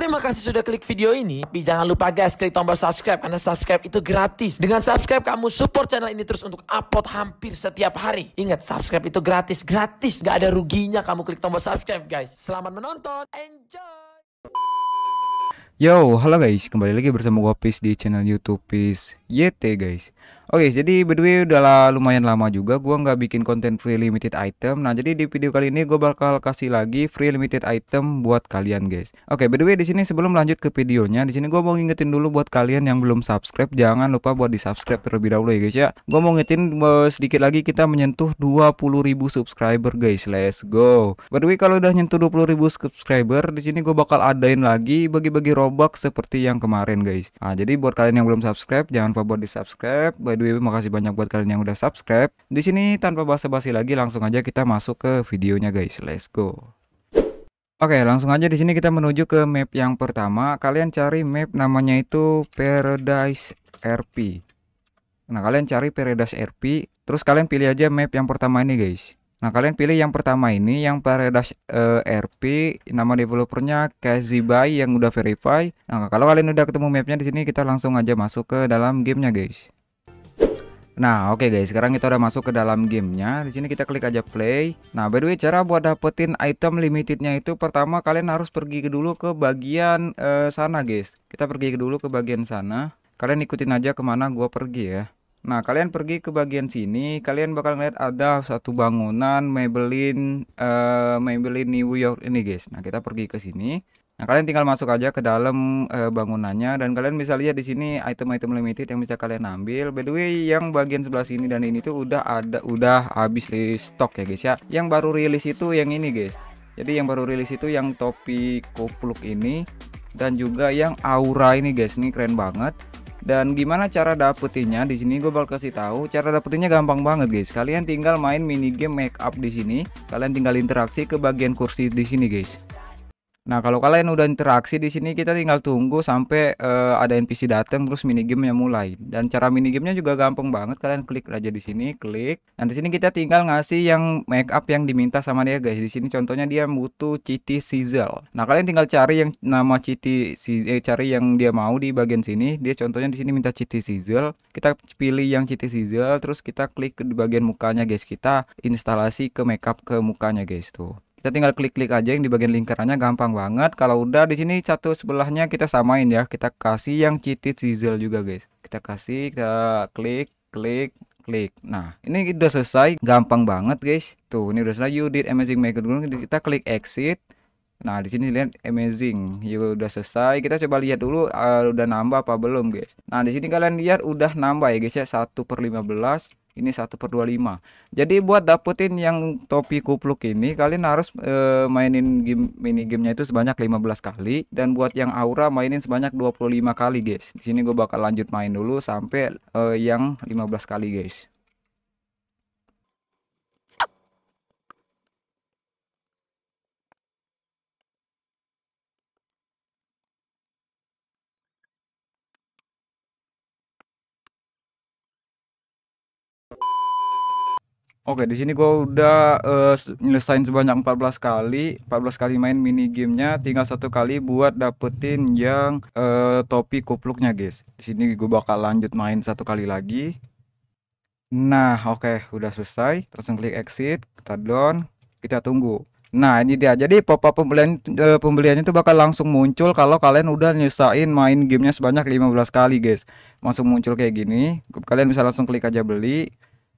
Terima kasih sudah klik video ini. Tapi jangan lupa guys klik tombol subscribe karena subscribe itu gratis. Dengan subscribe kamu support channel ini terus untuk upload hampir setiap hari. Ingat subscribe itu gratis, gratis. Gak ada ruginya kamu klik tombol subscribe guys. Selamat menonton, enjoy. Yo, halo guys, kembali lagi bersama gue Pis di channel YouTube Pis YT guys. Oke, okay, jadi by the way udah lumayan lama juga gua nggak bikin konten free limited item. Nah, jadi di video kali ini gua bakal kasih lagi free limited item buat kalian, guys. Oke, okay, by the way di sini sebelum lanjut ke videonya, di sini gua mau ngingetin dulu buat kalian yang belum subscribe, jangan lupa buat di-subscribe terlebih dahulu ya, guys ya. Gua mau ngingetin eh, sedikit lagi kita menyentuh 20.000 subscriber, guys. Let's go. By the way kalau udah nyentuh 20.000 subscriber, di sini gua bakal adain lagi bagi-bagi Robux seperti yang kemarin, guys. Nah, jadi buat kalian yang belum subscribe, jangan lupa buat di-subscribe way, makasih banyak buat kalian yang udah subscribe. Di sini tanpa basa-basi lagi langsung aja kita masuk ke videonya guys. Let's go. Oke, langsung aja di sini kita menuju ke map yang pertama. Kalian cari map namanya itu Paradise RP. Nah, kalian cari Paradise RP, terus kalian pilih aja map yang pertama ini, guys. Nah, kalian pilih yang pertama ini yang Paradise uh, eh, RP, nama developernya Kazibai yang udah verify. Nah, kalau kalian udah ketemu mapnya di sini kita langsung aja masuk ke dalam gamenya, guys. Nah, oke okay guys, sekarang kita udah masuk ke dalam gamenya. Di sini kita klik aja play. Nah, by the way, cara buat dapetin item limitednya itu pertama kalian harus pergi ke dulu ke bagian uh, sana guys. Kita pergi ke dulu ke bagian sana. Kalian ikutin aja kemana gua pergi ya. Nah, kalian pergi ke bagian sini, kalian bakal lihat ada satu bangunan Maybelline uh, Maybelline New York ini guys. Nah, kita pergi ke sini. Nah, kalian tinggal masuk aja ke dalam e, bangunannya dan kalian bisa lihat di sini item-item limited yang bisa kalian ambil. By the way, yang bagian sebelah sini dan ini tuh udah ada udah habis di stok ya guys ya. Yang baru rilis itu yang ini guys. Jadi yang baru rilis itu yang topi kopluk ini dan juga yang aura ini guys. Ini keren banget. Dan gimana cara dapetinnya? Di sini gue bakal kasih tahu. Cara dapetinnya gampang banget guys. Kalian tinggal main mini game make up di sini. Kalian tinggal interaksi ke bagian kursi di sini guys. Nah, kalau kalian udah interaksi di sini kita tinggal tunggu sampai uh, ada NPC datang terus minigame-nya mulai. Dan cara minigame-nya juga gampang banget, kalian klik aja di sini, klik. Nah, di sini kita tinggal ngasih yang make up yang diminta sama dia, guys. Di sini contohnya dia butuh Citi Sizzle. Nah, kalian tinggal cari yang nama Citi eh, cari yang dia mau di bagian sini. Dia contohnya di sini minta Citi Sizzle. Kita pilih yang Citi Sizzle terus kita klik di bagian mukanya, guys. Kita instalasi ke make up ke mukanya, guys tuh kita tinggal klik-klik aja yang di bagian lingkarannya gampang banget kalau udah di sini satu sebelahnya kita samain ya kita kasih yang cheated sizzle juga guys kita kasih kita klik klik klik nah ini udah selesai gampang banget guys tuh ini udah selesai you did amazing make kita klik exit Nah, di sini lihat amazing. you udah selesai. Kita coba lihat dulu uh, udah nambah apa belum, guys. Nah, di sini kalian lihat udah nambah ya, guys ya. satu per lima belas ini 1 per 25 jadi buat dapetin yang topi kupluk ini kalian harus e, mainin game mini gamenya itu sebanyak 15 kali dan buat yang aura mainin sebanyak 25 kali guys di sini gue bakal lanjut main dulu sampai e, yang 15 kali guys Oke, di sini gua udah uh, nyelesain sebanyak 14 kali, 14 kali main mini gamenya, tinggal satu kali buat dapetin yang uh, topi kupluknya, guys. Di sini gua bakal lanjut main satu kali lagi. Nah, oke, udah selesai. Terus klik exit, kita down, kita tunggu. Nah, ini dia. Jadi pop-up pembelian uh, pembeliannya itu bakal langsung muncul kalau kalian udah nyelesain main gamenya sebanyak 15 kali, guys. Langsung muncul kayak gini. Kalian bisa langsung klik aja beli.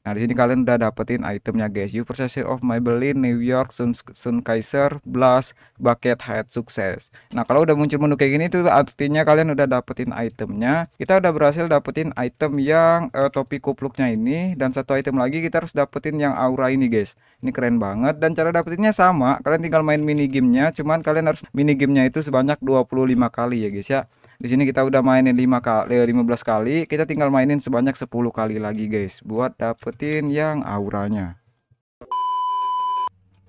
Nah, di sini kalian udah dapetin itemnya guys. You purchase of Maybelline, New York, Sun, Sun Kaiser, Blast Bucket Head sukses Nah, kalau udah muncul menu kayak gini itu artinya kalian udah dapetin itemnya. Kita udah berhasil dapetin item yang uh, topi kupluknya ini dan satu item lagi kita harus dapetin yang aura ini guys ini keren banget dan cara dapetinnya sama kalian tinggal main mini gamenya cuman kalian harus mini gamenya itu sebanyak 25 kali ya guys ya di sini kita udah mainin 5 kali 15 kali kita tinggal mainin sebanyak 10 kali lagi guys buat dapetin yang auranya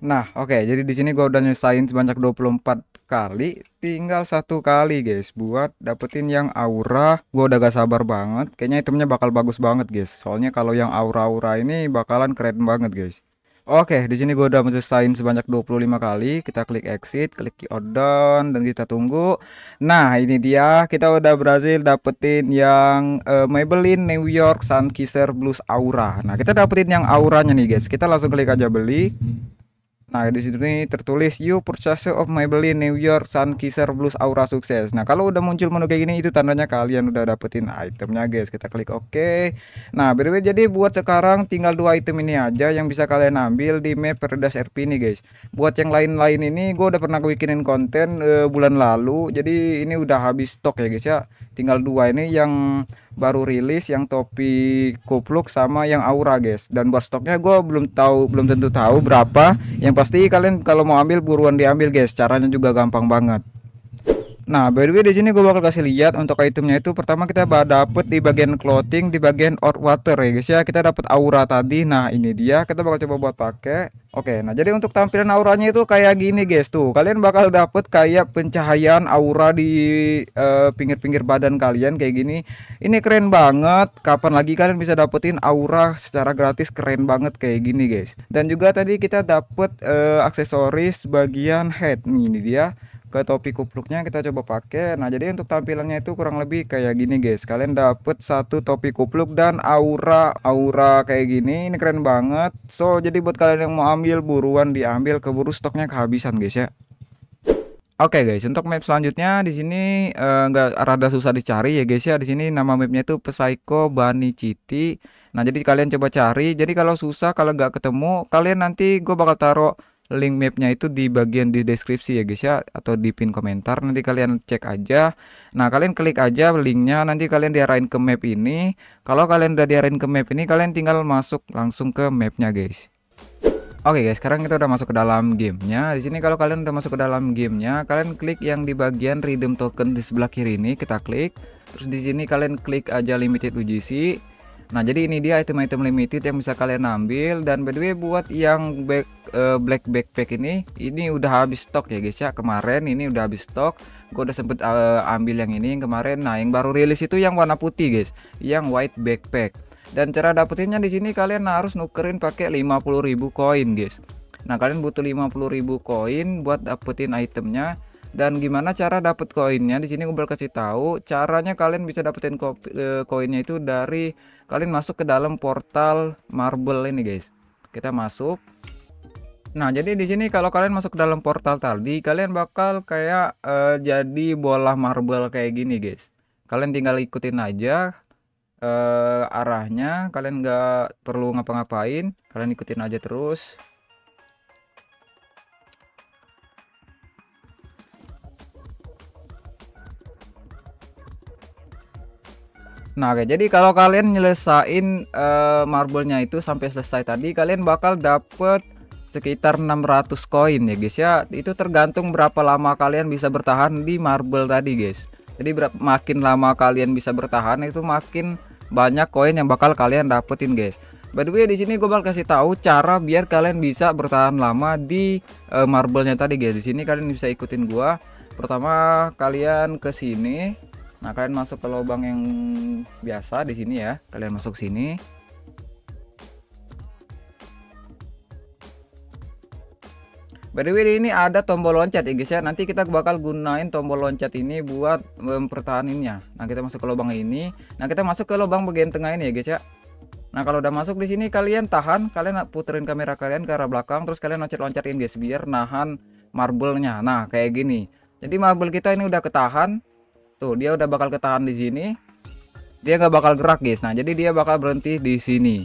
Nah, oke, okay, jadi di sini gua udah nyesain sebanyak 24 kali, tinggal satu kali guys buat dapetin yang aura. Gua udah gak sabar banget. Kayaknya itemnya bakal bagus banget guys. Soalnya kalau yang aura-aura ini bakalan keren banget guys. Oke, di sini gua udah menyelesaikan sebanyak 25 kali. Kita klik exit, klik order dan kita tunggu. Nah, ini dia. Kita udah berhasil dapetin yang uh, Maybelline New York Sun Kisser Blues Aura. Nah, kita dapetin yang auranya nih, guys. Kita langsung klik aja beli. Nah, di sini tertulis you purchase of Maybelline New York Sun Kisser Blues Aura Sukses. Nah, kalau udah muncul menu kayak gini itu tandanya kalian udah dapetin itemnya, guys. Kita klik oke. Okay. Nah, btw jadi buat sekarang tinggal dua item ini aja yang bisa kalian ambil di map Perdas RP ini, guys. Buat yang lain-lain ini gue udah pernah bikinin konten uh, bulan lalu. Jadi ini udah habis stok ya, guys ya tinggal dua ini yang baru rilis yang topi kupluk sama yang aura guys dan buat stoknya gue belum tahu belum tentu tahu berapa yang pasti kalian kalau mau ambil buruan diambil guys caranya juga gampang banget Nah, by the way di sini gue bakal kasih lihat untuk itemnya itu pertama kita dapet di bagian clothing, di bagian or water ya guys ya. Kita dapat aura tadi. Nah, ini dia. Kita bakal coba buat pakai. Oke, nah jadi untuk tampilan auranya itu kayak gini guys tuh. Kalian bakal dapet kayak pencahayaan aura di eh, pinggir-pinggir uh, badan kalian kayak gini. Ini keren banget. Kapan lagi kalian bisa dapetin aura secara gratis keren banget kayak gini guys. Dan juga tadi kita dapet uh, aksesoris bagian head nih ini dia ke topi kupluknya kita coba pakai nah jadi untuk tampilannya itu kurang lebih kayak gini guys kalian dapet satu topi kupluk dan aura aura kayak gini ini keren banget so jadi buat kalian yang mau ambil buruan diambil keburu stoknya kehabisan guys ya Oke okay guys, untuk map selanjutnya di sini eh, nggak uh, rada susah dicari ya guys ya. Di sini nama mapnya itu Psycho Bunny City. Nah jadi kalian coba cari. Jadi kalau susah kalau nggak ketemu, kalian nanti gue bakal taruh link mapnya itu di bagian di deskripsi ya guys ya atau di pin komentar nanti kalian cek aja nah kalian klik aja linknya nanti kalian diarahin ke map ini kalau kalian udah diarahin ke map ini kalian tinggal masuk langsung ke mapnya guys Oke okay guys, sekarang kita udah masuk ke dalam gamenya. Di sini kalau kalian udah masuk ke dalam gamenya, kalian klik yang di bagian redeem token di sebelah kiri ini, kita klik. Terus di sini kalian klik aja limited UGC. Nah jadi ini dia item-item limited yang bisa kalian ambil dan by the way buat yang back, uh, black backpack ini ini udah habis stok ya guys ya kemarin ini udah habis stok gue udah sempet uh, ambil yang ini yang kemarin nah yang baru rilis itu yang warna putih guys yang white backpack dan cara dapetinnya di sini kalian harus nukerin pakai 50.000 koin guys Nah kalian butuh 50.000 koin buat dapetin itemnya dan gimana cara dapat koinnya di sini gue bakal kasih tahu caranya kalian bisa dapetin e, koinnya itu dari kalian masuk ke dalam portal marble ini guys kita masuk nah jadi di sini kalau kalian masuk ke dalam portal tadi kalian bakal kayak uh, jadi bola marble kayak gini guys kalian tinggal ikutin aja uh, arahnya kalian nggak perlu ngapa-ngapain kalian ikutin aja terus Nah, oke. Jadi kalau kalian nyelesain uh, marble-nya itu sampai selesai tadi, kalian bakal dapet sekitar 600 koin ya, guys ya. Itu tergantung berapa lama kalian bisa bertahan di marble tadi, guys. Jadi makin lama kalian bisa bertahan itu makin banyak koin yang bakal kalian dapetin, guys. By the way, di sini gue bakal kasih tahu cara biar kalian bisa bertahan lama di uh, marble-nya tadi, guys. Di sini kalian bisa ikutin gua. Pertama, kalian ke sini Nah, kalian masuk ke lubang yang biasa di sini ya. Kalian masuk sini. By the way ini ada tombol loncat ya guys ya. Nanti kita bakal gunain tombol loncat ini buat mempertahaninnya. Nah, kita masuk ke lubang ini. Nah, kita masuk ke lubang bagian tengah ini ya guys ya. Nah, kalau udah masuk di sini kalian tahan, kalian puterin kamera kalian ke arah belakang terus kalian loncat-loncatin guys biar nahan marbelnya. Nah, kayak gini. Jadi marble kita ini udah ketahan tuh dia udah bakal ketahan di sini dia nggak bakal gerak guys nah jadi dia bakal berhenti di sini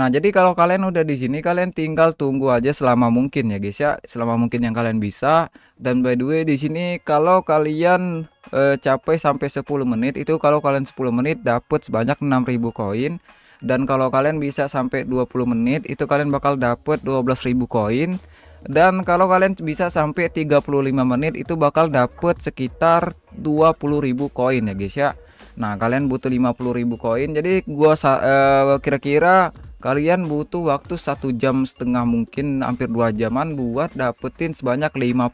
nah jadi kalau kalian udah di sini kalian tinggal tunggu aja selama mungkin ya guys ya selama mungkin yang kalian bisa dan by the way di sini kalau kalian e, capek sampai 10 menit itu kalau kalian 10 menit dapat sebanyak 6000 koin dan kalau kalian bisa sampai 20 menit itu kalian bakal dapat 12000 koin dan kalau kalian bisa sampai 35 menit itu bakal dapet sekitar 20.000 koin ya guys ya Nah kalian butuh 50.000 koin jadi gue eh, kira-kira uh, kalian butuh waktu satu jam setengah mungkin hampir dua jaman buat dapetin sebanyak 50.000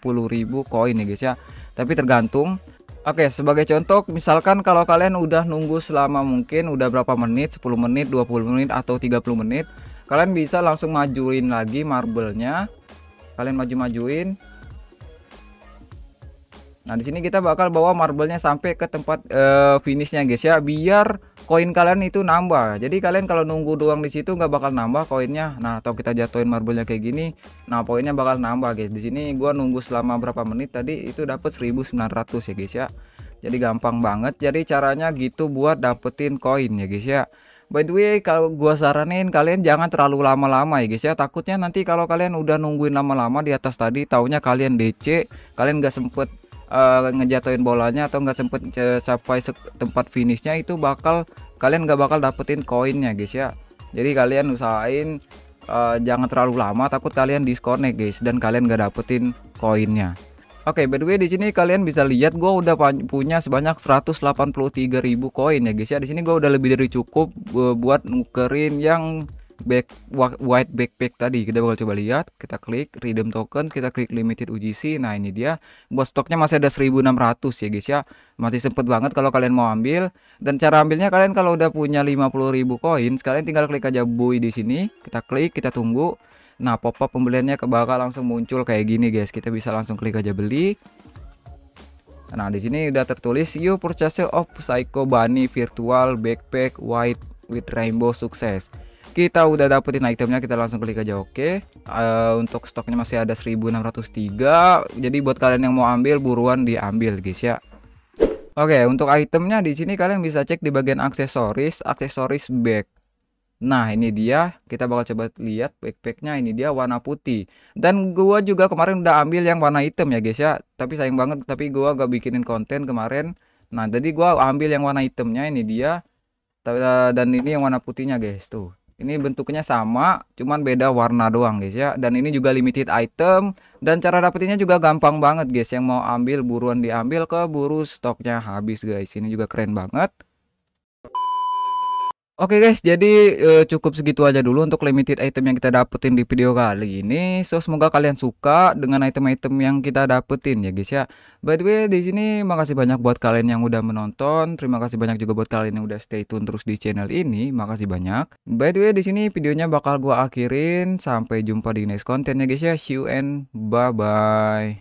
koin ya guys ya tapi tergantung Oke sebagai contoh misalkan kalau kalian udah nunggu selama mungkin udah berapa menit 10 menit 20 menit atau 30 menit kalian bisa langsung majuin lagi nya kalian maju-majuin nah di sini kita bakal bawa marblenya sampai ke tempat uh, finishnya guys ya biar koin kalian itu nambah jadi kalian kalau nunggu doang di situ nggak bakal nambah koinnya nah atau kita jatuhin marblenya kayak gini nah poinnya bakal nambah guys di sini gua nunggu selama berapa menit tadi itu dapat 1900 ya guys ya jadi gampang banget jadi caranya gitu buat dapetin koin ya guys ya By the way, kalau gua saranin kalian jangan terlalu lama-lama ya guys ya. Takutnya nanti kalau kalian udah nungguin lama-lama di atas tadi, taunya kalian DC, kalian gak sempet uh, ngejatuhin bolanya atau gak sempet sampai eh, tempat finishnya itu bakal kalian gak bakal dapetin koinnya guys ya. Jadi kalian usahain uh, jangan terlalu lama, takut kalian disconnect guys dan kalian gak dapetin koinnya. Oke, okay, by the way di sini kalian bisa lihat gue udah punya sebanyak 183.000 koin ya guys ya. Di sini gue udah lebih dari cukup buat nukerin yang back white backpack tadi. Kita bakal coba lihat, kita klik redeem token, kita klik limited UGC. Nah, ini dia. Buat stoknya masih ada 1.600 ya guys ya. Masih sempet banget kalau kalian mau ambil. Dan cara ambilnya kalian kalau udah punya 50.000 koin, kalian tinggal klik aja buy di sini. Kita klik, kita tunggu. Nah pop up pembeliannya kebakar langsung muncul kayak gini guys kita bisa langsung klik aja beli Nah, di sini udah tertulis you purchase of Psycho Bunny virtual backpack white with rainbow sukses. Kita udah dapetin itemnya, kita langsung klik aja oke. Okay. Uh, eh, untuk stoknya masih ada 1603. Jadi buat kalian yang mau ambil buruan diambil guys ya. Oke, okay, untuk itemnya di sini kalian bisa cek di bagian aksesoris, aksesoris back. Nah ini dia kita bakal coba lihat backpacknya ini dia warna putih Dan gua juga kemarin udah ambil yang warna hitam ya guys ya Tapi sayang banget tapi gua gak bikinin konten kemarin Nah jadi gua ambil yang warna hitamnya ini dia Dan ini yang warna putihnya guys tuh Ini bentuknya sama cuman beda warna doang guys ya Dan ini juga limited item Dan cara dapetinnya juga gampang banget guys Yang mau ambil buruan diambil ke buru stoknya habis guys Ini juga keren banget Oke guys, jadi e, cukup segitu aja dulu untuk limited item yang kita dapetin di video kali ini. So semoga kalian suka dengan item-item yang kita dapetin ya guys ya. By the way di sini makasih banyak buat kalian yang udah menonton. Terima kasih banyak juga buat kalian yang udah stay tune terus di channel ini. Makasih banyak. By the way di sini videonya bakal gua akhirin. Sampai jumpa di next konten ya guys ya. See you and bye bye.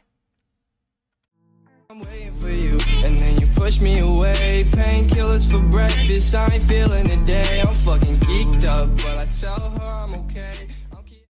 push me away. Painkillers for breakfast, I ain't feeling the day. I'm fucking geeked up, but I tell her I'm okay.